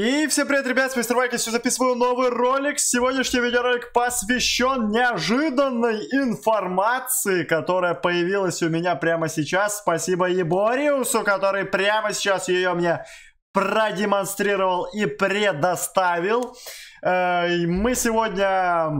И всем привет, ребят, с Мистер Вайкис, я записываю новый ролик. Сегодняшний видеоролик посвящен неожиданной информации, которая появилась у меня прямо сейчас. Спасибо Ебориусу, который прямо сейчас ее мне продемонстрировал и предоставил. Э, мы сегодня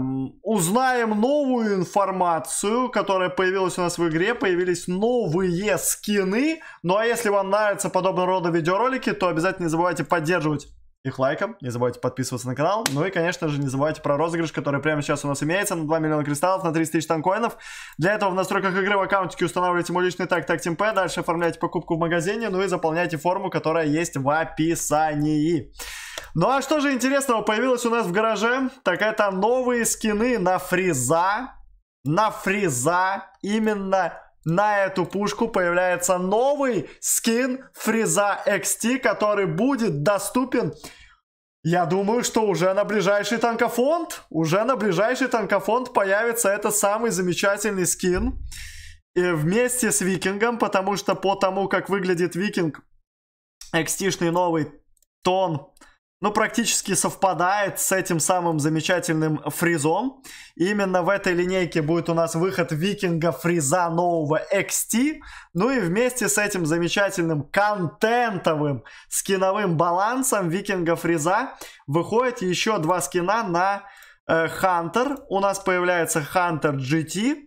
узнаем новую информацию, которая появилась у нас в игре. Появились новые скины. Ну а если вам нравятся подобного рода видеоролики, то обязательно не забывайте поддерживать их лайком. Не забывайте подписываться на канал. Ну и, конечно же, не забывайте про розыгрыш, который прямо сейчас у нас имеется на 2 миллиона кристаллов, на 30 тысяч танкоинов. Для этого в настройках игры в аккаунтике устанавливайте мой личный так так ТимП, дальше оформляйте покупку в магазине, ну и заполняйте форму, которая есть в описании. Ну а что же интересного появилось у нас в гараже? Так это новые скины на фриза. На фриза именно на эту пушку появляется новый скин Фриза XT, который будет доступен я думаю, что уже на ближайший танкофонд, уже на ближайший танкофонд появится этот самый замечательный скин и вместе с Викингом, потому что по тому, как выглядит Викинг, XT-шный новый, то он ну, практически совпадает с этим самым замечательным фризом. И именно в этой линейке будет у нас выход викинга фриза нового XT. Ну и вместе с этим замечательным контентовым скиновым балансом викинга фриза выходит еще два скина на Хантер. Э, у нас появляется Хантер GT.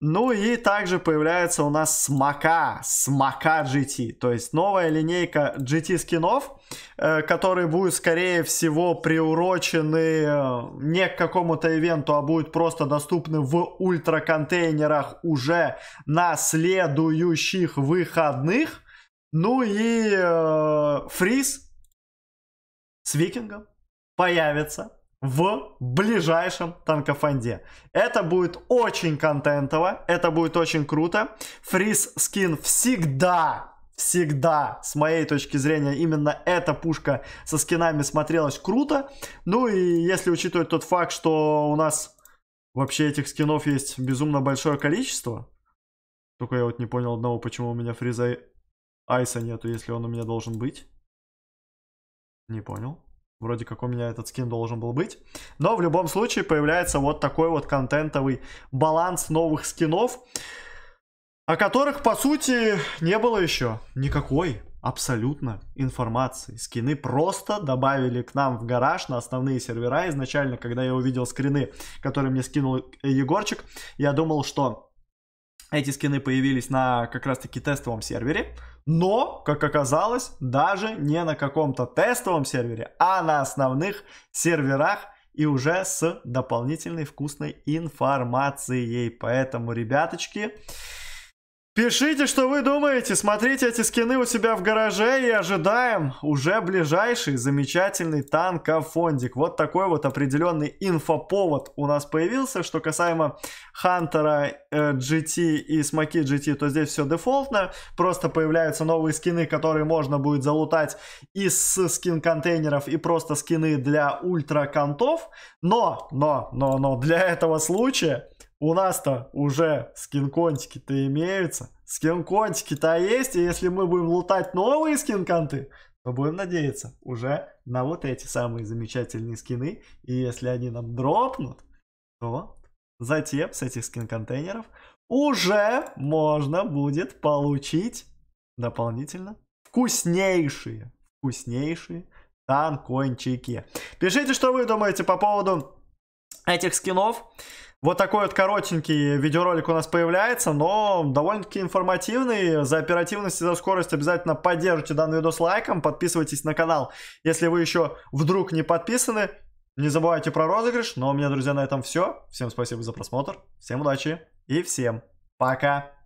Ну и также появляется у нас смока, смока GT, то есть новая линейка GT скинов, э, которые будут скорее всего приурочены э, не к какому-то ивенту, а будут просто доступны в ультра контейнерах уже на следующих выходных. Ну и э, фриз с викингом появится в ближайшем танкофанде. Это будет очень контентово, это будет очень круто. Фриз скин всегда всегда, с моей точки зрения, именно эта пушка со скинами смотрелась круто. Ну и если учитывать тот факт, что у нас вообще этих скинов есть безумно большое количество. Только я вот не понял одного, почему у меня фриза айса нету, если он у меня должен быть. Не понял вроде как у меня этот скин должен был быть. Но в любом случае появляется вот такой вот контентовый баланс новых скинов, о которых, по сути, не было еще никакой абсолютно информации. Скины просто добавили к нам в гараж на основные сервера. Изначально, когда я увидел скрины, которые мне скинул Егорчик, я думал, что эти скины появились на как раз-таки тестовом сервере, но, как оказалось, даже не на каком-то тестовом сервере, а на основных серверах и уже с дополнительной вкусной информацией. Поэтому, ребяточки, Пишите, что вы думаете, смотрите эти скины у себя в гараже и ожидаем уже ближайший замечательный танкофондик. Вот такой вот определенный инфоповод у нас появился, что касаемо Хантера э, GT и Смоки GT, то здесь все дефолтно, просто появляются новые скины, которые можно будет залутать из скин-контейнеров и просто скины для ультра-контов, но, но, но, но для этого случая у нас-то уже скин-контики-то имеются. Скин-контики-то есть, и если мы будем лутать новые скин-конты, то будем надеяться уже на вот эти самые замечательные скины. И если они нам дропнут, то затем с этих скин-контейнеров уже можно будет получить дополнительно вкуснейшие, вкуснейшие танкончики. Пишите, что вы думаете по поводу этих скинов. Вот такой вот коротенький видеоролик у нас появляется, но довольно-таки информативный. За оперативность и за скорость обязательно поддержите данный видос лайком, подписывайтесь на канал, если вы еще вдруг не подписаны. Не забывайте про розыгрыш, но у меня, друзья, на этом все. Всем спасибо за просмотр, всем удачи и всем пока!